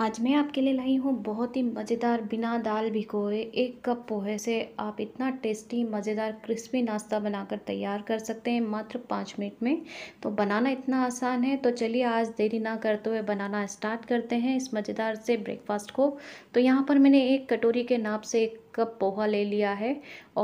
आज मैं आपके लिए लाई हूँ बहुत ही मज़ेदार बिना दाल भिगोए एक कप पोहे से आप इतना टेस्टी मज़ेदार क्रिस्पी नाश्ता बनाकर तैयार कर सकते हैं मात्र पाँच मिनट में तो बनाना इतना आसान है तो चलिए आज देरी ना करते हुए बनाना स्टार्ट करते हैं इस मज़ेदार से ब्रेकफास्ट को तो यहाँ पर मैंने एक कटोरी के नाप से एक कप पोहा ले लिया है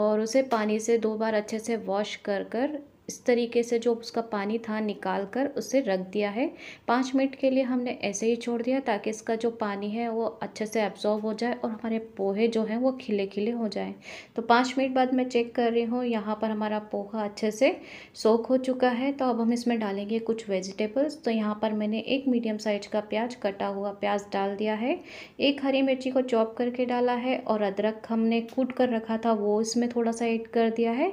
और उसे पानी से दो बार अच्छे से वॉश कर कर इस तरीके से जो उसका पानी था निकाल कर उसे रख दिया है पाँच मिनट के लिए हमने ऐसे ही छोड़ दिया ताकि इसका जो पानी है वो अच्छे से एब्जॉर्व हो जाए और हमारे पोहे जो हैं वो खिले खिले हो जाएं तो पाँच मिनट बाद मैं चेक कर रही हूँ यहाँ पर हमारा पोहा अच्छे से सोख हो चुका है तो अब हम इसमें डालेंगे कुछ वेजिटेबल्स तो यहाँ पर मैंने एक मीडियम साइज़ का प्याज कटा हुआ प्याज डाल दिया है एक हरी मिर्ची को चॉप करके डाला है और अदरक हमने कूट कर रखा था वो इसमें थोड़ा सा ऐड कर दिया है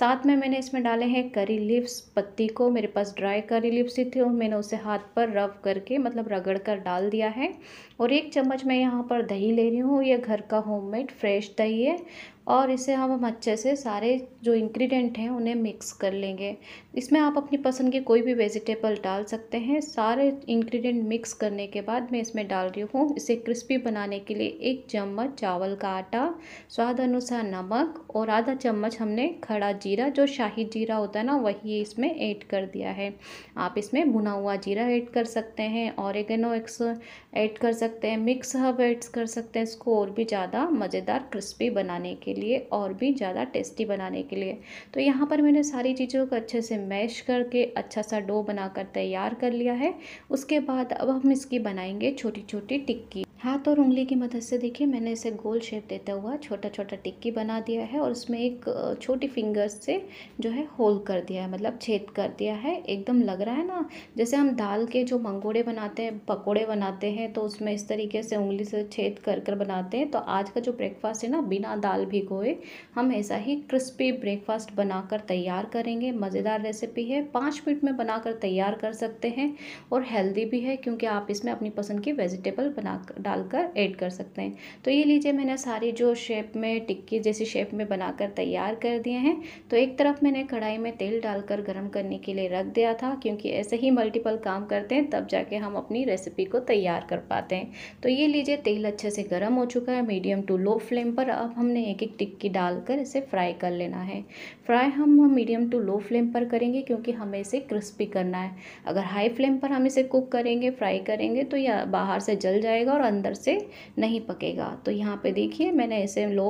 साथ में मैंने इसमें डाले हैं करी लिप्स पत्ती को मेरे पास ड्राई करी लिप्स ही थी और मैंने उसे हाथ पर रब करके मतलब रगड़ कर डाल दिया है और एक चम्मच मैं यहाँ पर दही ले रही हूँ ये घर का होममेड फ्रेश दही है और इसे हम अच्छे से सारे जो इंग्रेडिएंट हैं उन्हें मिक्स कर लेंगे इसमें आप अपनी पसंद की कोई भी वेजिटेबल डाल सकते हैं सारे इंग्रेडिएंट मिक्स करने के बाद मैं इसमें डाल रही हूँ इसे क्रिस्पी बनाने के लिए एक चम्मच चावल का आटा स्वाद अनुसार नमक और आधा चम्मच हमने खड़ा जीरा जो शाही जीरा होता है ना वही इसमें ऐड कर दिया है आप इसमें भुना हुआ जीरा ऐड कर सकते हैं और एक्स ऐड कर सकते हैं मिक्स हब ऐड कर सकते हैं इसको और भी ज़्यादा मज़ेदार क्रिस्पी बनाने के लिए लिए और भी ज़्यादा टेस्टी बनाने के लिए तो यहाँ पर मैंने सारी चीज़ों को अच्छे से मैश करके अच्छा सा डो बनाकर तैयार कर लिया है उसके बाद अब हम इसकी बनाएंगे छोटी छोटी टिक्की हाथ और उंगली की मदद से देखिए मैंने इसे गोल शेप देता हुआ छोटा छोटा टिक्की बना दिया है और उसमें एक छोटी फिंगर्स से जो है होल कर दिया है मतलब छेद कर दिया है एकदम लग रहा है ना जैसे हम दाल के जो मंगोड़े बनाते हैं पकोड़े बनाते हैं तो उसमें इस तरीके से उंगली से छेद कर कर बनाते हैं तो आज का जो ब्रेकफास्ट है ना बिना दाल भिगोए हम ऐसा ही क्रिस्पी ब्रेकफास्ट बनाकर तैयार करेंगे मज़ेदार रेसिपी है पाँच मिनट में बनाकर तैयार कर सकते हैं और हेल्दी भी है क्योंकि आप इसमें अपनी पसंद की वेजिटेबल बना डालकर ऐड कर सकते हैं तो ये लीजिए मैंने सारी जो शेप में टिक्की जैसी शेप में बनाकर तैयार कर दिए हैं तो एक तरफ मैंने कढ़ाई में तेल डालकर गर्म करने के लिए रख दिया था क्योंकि ऐसे ही मल्टीपल काम करते हैं तब जाके हम अपनी रेसिपी को तैयार कर पाते हैं तो ये लीजिए तेल अच्छे से गर्म हो चुका है मीडियम टू लो फ्लेम पर अब हमने एक एक टिक्की डालकर इसे फ्राई कर लेना है फ्राई हम मीडियम टू लो फ्लेम पर करेंगे क्योंकि हमें इसे क्रिस्पी करना है अगर हाई फ्लेम पर हम इसे कुक करेंगे फ्राई करेंगे तो यह बाहर से जल जाएगा और अंदर से नहीं पकेगा तो यहाँ पे देखिए मैंने इसे लो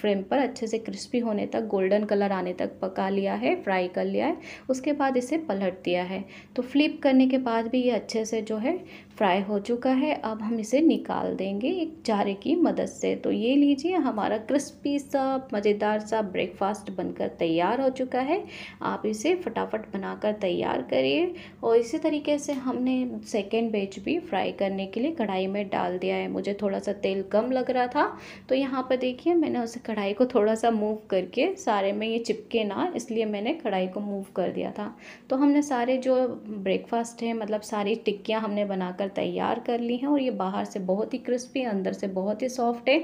फ्लेम पर अच्छे से क्रिस्पी होने तक गोल्डन कलर आने तक पका लिया है फ्राई कर लिया है उसके बाद इसे पलट दिया है तो फ्लिप करने के बाद भी ये अच्छे से जो है फ्राई हो चुका है अब हम इसे निकाल देंगे एक जारे की मदद से तो ये लीजिए हमारा क्रिस्पी सा मज़ेदार सा ब्रेकफास्ट बनकर तैयार हो चुका है आप इसे फटाफट बनाकर तैयार करिए और इसी तरीके से हमने सेकेंड बेच भी फ्राई करने के लिए कढ़ाई में डाल दिया दिया है मुझे थोड़ा सा तेल कम लग रहा था तो यहाँ पर देखिए मैंने उस कढ़ाई को थोड़ा सा मूव करके सारे में ये चिपके ना इसलिए मैंने कढ़ाई को मूव कर दिया था तो हमने सारे जो ब्रेकफास्ट है मतलब सारी टिक्कियाँ हमने बनाकर तैयार कर ली हैं और ये बाहर से बहुत ही क्रिस्पी अंदर से बहुत ही सॉफ्ट है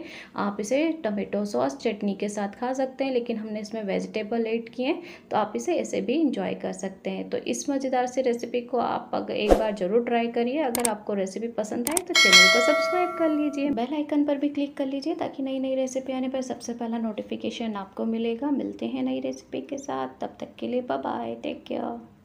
आप इसे टमेटो सॉस चटनी के साथ खा सकते हैं लेकिन हमने इसमें वेजिटेबल ऐड किए तो आप इसे ऐसे भी इंजॉय कर सकते हैं तो इस मज़ेदार से रेसिपी को आप एक बार ज़रूर ट्राई करिए अगर आपको रेसिपी पसंद आए तो चैनल को सब्सक्राइब सब्सक्राइब कर लीजिए बेल आइकन पर भी क्लिक कर लीजिए ताकि नई नई रेसिपी आने पर सबसे पहला नोटिफिकेशन आपको मिलेगा मिलते हैं नई रेसिपी के साथ तब तक के लिए बाय टेक केयर